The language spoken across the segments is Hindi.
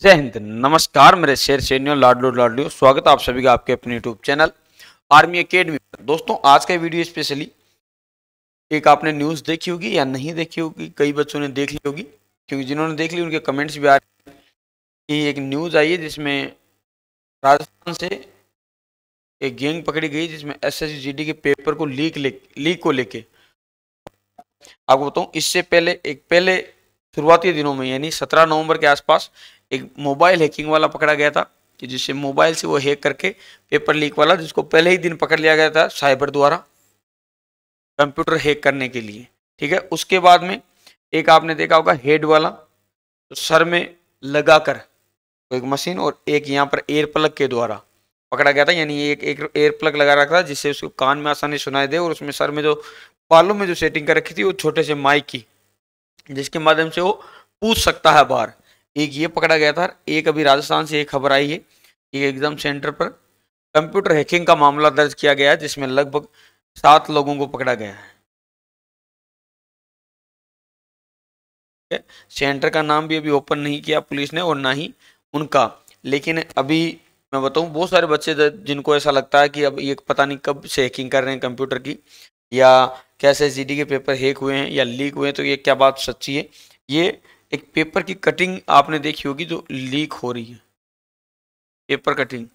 जय हिंद नमस्कार मेरे शेर सैनियों लाडलो लाडलियो स्वागत आप सभी का आपके अपने यूट्यूब चैनल आर्मी अकेडमी दोस्तों आज का वीडियो स्पेशली एक आपने न्यूज़ देखी होगी या नहीं देखी होगी कई बच्चों ने देख ली होगी क्योंकि जिन्होंने देख ली उनके कमेंट्स भी आ रहे कि एक न्यूज़ आई है जिसमें राजस्थान से एक गैंग पकड़ी गई जिसमें एस एस के पेपर को लीक लीक को लेके आपको बताऊँ इससे पहले एक पहले शुरुआती दिनों में यानी सत्रह नवंबर के आसपास एक मोबाइल हैकिंग वाला पकड़ा गया था कि जिससे मोबाइल से वो हैक करके पेपर लीक वाला जिसको पहले ही दिन पकड़ लिया गया था साइबर द्वारा कंप्यूटर हैक करने के लिए ठीक है उसके बाद में एक आपने देखा होगा हेड वाला तो सर में लगाकर तो एक मशीन और एक यहाँ पर एयर प्लग के द्वारा पकड़ा गया था यानी एक एक एयर प्लग लगा रखा था जिससे उसको कान में आसानी सुनाई दे और उसमें सर में जो पालों में जो सेटिंग कर रखी थी वो छोटे से माइक की जिसके माध्यम से वो पूछ सकता है बार एक ये पकड़ा गया था एक अभी राजस्थान से एक खबर आई है कि एग्जाम सेंटर पर कंप्यूटर हैकिंग का मामला दर्ज किया गया है जिसमें लगभग सात लोगों को पकड़ा गया है सेंटर का नाम भी अभी ओपन नहीं किया पुलिस ने और ना ही उनका लेकिन अभी मैं बताऊं बहुत सारे बच्चे जिनको ऐसा लगता है कि अब ये पता नहीं कब से हैकिंग कर रहे हैं कंप्यूटर की या कैसे एस के पेपर हैक हुए हैं या लीक हुए हैं तो ये क्या बात सच्ची है ये एक पेपर की कटिंग आपने देखी होगी जो लीक हो रही है पेपर कटिंग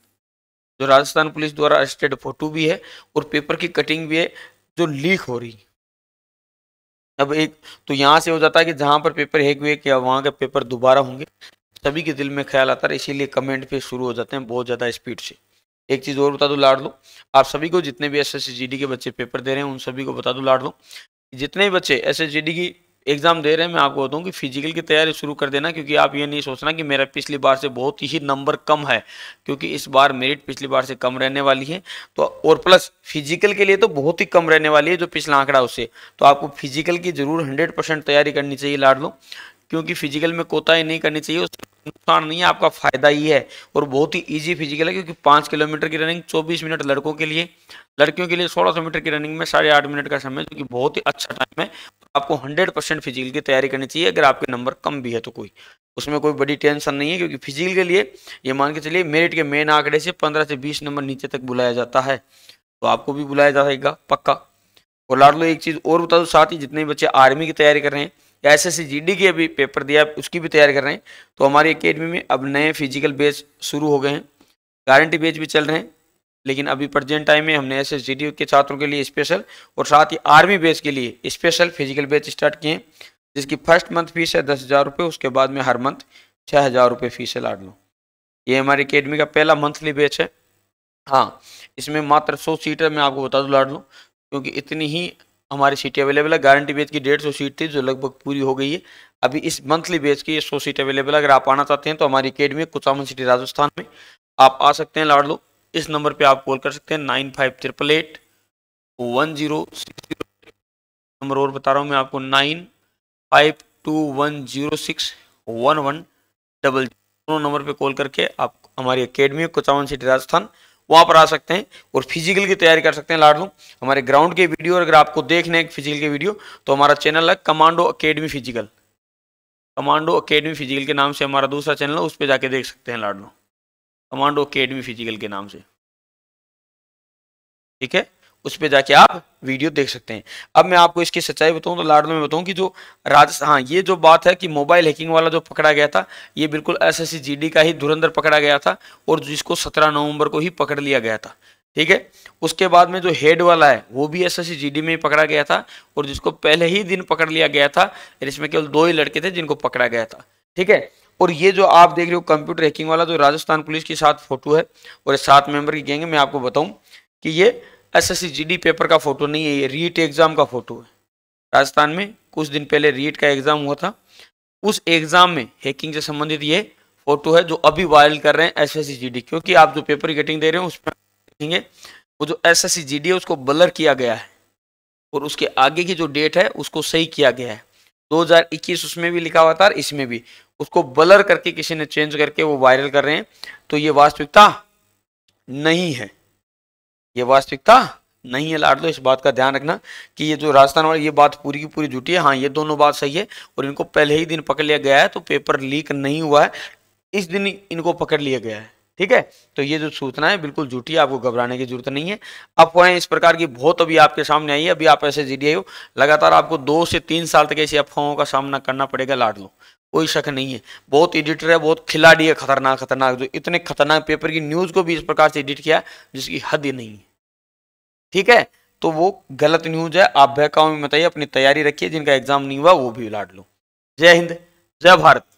जो राजस्थान पुलिस द्वारा अरेस्टेड फोटो भी है और पेपर की कटिंग भी है जो लीक हो रही है अब एक तो यहाँ से हो जाता है कि जहाँ पर पेपर हैक हुए क्या वहाँ के पेपर दोबारा होंगे सभी के दिल में ख्याल आता है इसीलिए कमेंट पे शुरू हो जाते हैं बहुत ज़्यादा स्पीड से एक चीज़ और बता दो लाड लो आप सभी को जितने भी एस एस के बच्चे पेपर दे रहे हैं उन सभी को बता दो लाड लो जितने भी बच्चे एस एस की एग्ज़ाम दे रहे हैं मैं आपको बताऊँ कि फिजिकल की तैयारी शुरू कर देना क्योंकि आप ये नहीं सोचना कि मेरा पिछली बार से बहुत ही नंबर कम है क्योंकि इस बार मेरिट पिछली बार से कम रहने वाली है तो और प्लस फिजिकल के लिए तो बहुत ही कम रहने वाली है जो पिछला आंकड़ा उससे तो आपको फिजिकल की जरूर हंड्रेड परसेंट तैयारी करनी चाहिए लाड लो क्योंकि फिजिकल में कोताही नहीं करनी चाहिए नुकसान नहीं है आपका फ़ायदा ही है और बहुत ही ईजी फिजिकल है क्योंकि पाँच किलोमीटर की रनिंग चौबीस मिनट लड़कों के लिए लड़कियों के लिए सोलह सौ मीटर की रनिंग में साढ़े आठ मिनट का समय जो कि बहुत ही अच्छा टाइम है आपको हंड्रेड परसेंट फिजिकल की तैयारी करनी चाहिए अगर आपके नंबर कम भी है तो कोई उसमें कोई बड़ी टेंशन नहीं है क्योंकि फिजिकल के लिए ये मान के चलिए मेरिट के मेन आंकड़े से पंद्रह से बीस नंबर नीचे तक बुलाया जाता है तो आपको भी बुलाया जाएगा पक्का और लाड लो एक चीज़ और बता दो साथ ही जितने बच्चे आर्मी की तैयारी कर रहे हैं या एस एस के अभी पेपर दिया उसकी भी तैयारी कर रहे हैं तो हमारी अकेडमी में अब नए फिजिकल बैच शुरू हो गए हैं गारंटी बैच भी चल रहे हैं लेकिन अभी प्रजेंट टाइम में हमने एस एस के छात्रों के लिए स्पेशल और साथ ही आर्मी बेच के लिए स्पेशल फिजिकल बैच स्टार्ट किए हैं जिसकी फर्स्ट मंथ फीस है दस हज़ार रुपये उसके बाद में हर मंथ छः हज़ार रुपये फीस है लाड लो ये हमारी अकेडमी का पहला मंथली बेच है हाँ इसमें मात्र सौ सीटर मैं आपको बता दूँ लाड लो क्योंकि इतनी ही हमारी सीटें अवेलेबल है गारंटी बेच की डेढ़ सौ सीट थी जो लगभग पूरी हो गई है अभी इस मंथली बेच की सौ सीट अवेलेबल है अगर आप आना चाहते हैं तो हमारी अकेडमी कुचामन सिटी राजस्थान में आप आ सकते हैं लाडलो इस नंबर पे आप कॉल कर सकते हैं nine five triple eight one zero six zero number और बता रहा हूँ मैं आपको nine five two one zero six one one double दोनों नंबर पे कॉल करके आप हमारी अकेडमी कुचावन सिटी राजस्थान वहाँ पर आ सकते हैं और फिजिकल की तैयारी कर सकते हैं लाडलू हमारे ग्राउंड के वीडियो अगर आपको देखने हैं फिजिकल के वीडियो तो हमारा चैनल है commando academy physical commando academy physical के नाम से हमारा दूसरा चैनल है उस पर जाके देख सकते हैं लाडलू कमांडो अकेडमी फिजिकल के नाम से ठीक है उस पर जाके आप वीडियो देख सकते हैं अब मैं आपको इसकी सच्चाई बताऊं तो लाडलो में बताऊं कि जो राजस्थान हाँ ये जो बात है कि मोबाइल हैकिंग वाला जो पकड़ा गया था ये बिल्कुल एस एस का ही धुरंधर पकड़ा गया था और जिसको सत्रह नवम्बर को ही पकड़ लिया गया था ठीक है उसके बाद में जो हेड वाला है वो भी एस एस में ही पकड़ा गया था और जिसको पहले ही दिन पकड़ लिया गया था इसमें केवल दो ही लड़के थे जिनको पकड़ा गया था ठीक है और ये जो आप देख रहे हो कंप्यूटर हैकिंग वाला जो राजस्थान पुलिस के साथ फोटो है और सात मेंबर की गैंग मैं आपको बताऊं कि ये एसएससी जीडी पेपर का फोटो नहीं है ये रीट एग्ज़ाम का फोटो है राजस्थान में कुछ दिन पहले रीट का एग्ज़ाम हुआ था उस एग्ज़ाम में हैकिंग से संबंधित ये फोटो है जो अभी वायरल कर रहे हैं एस एस क्योंकि आप जो पेपर की कटिंग दे रहे हो उसमें देखेंगे वो जो एस एस है उसको ब्लर किया गया है और उसके आगे की जो डेट है उसको सही किया गया है 2021 उसमें भी लिखा हुआ था इसमें भी उसको ब्लर करके किसी ने चेंज करके वो वायरल कर रहे हैं तो ये वास्तविकता नहीं है ये वास्तविकता नहीं है लाड लो इस बात का ध्यान रखना कि ये जो राजस्थान वाले ये बात पूरी की पूरी झूठी है हाँ ये दोनों बात सही है और इनको पहले ही दिन पकड़ लिया गया है तो पेपर लीक नहीं हुआ है इस दिन इनको पकड़ लिया गया है ठीक है तो ये जो सूचना है बिल्कुल झूठी है आपको घबराने की जरूरत नहीं है अफवाहें इस प्रकार की बहुत अभी आपके सामने आई है अभी आप ऐसे जी हो लगातार आपको दो से तीन साल तक ऐसी अफवाहों का सामना करना पड़ेगा लाड लो कोई शक नहीं है बहुत एडिटर है बहुत खिलाड़ी है खतरनाक खतरनाक जो इतने खतरनाक पेपर की न्यूज़ को भी इस प्रकार से एडिट किया जिसकी हद ही नहीं है ठीक है तो वो गलत न्यूज़ है आप बहकाओं में बताइए अपनी तैयारी रखिए जिनका एग्जाम नहीं हुआ वो भी लाट लो जय हिंद जय भारत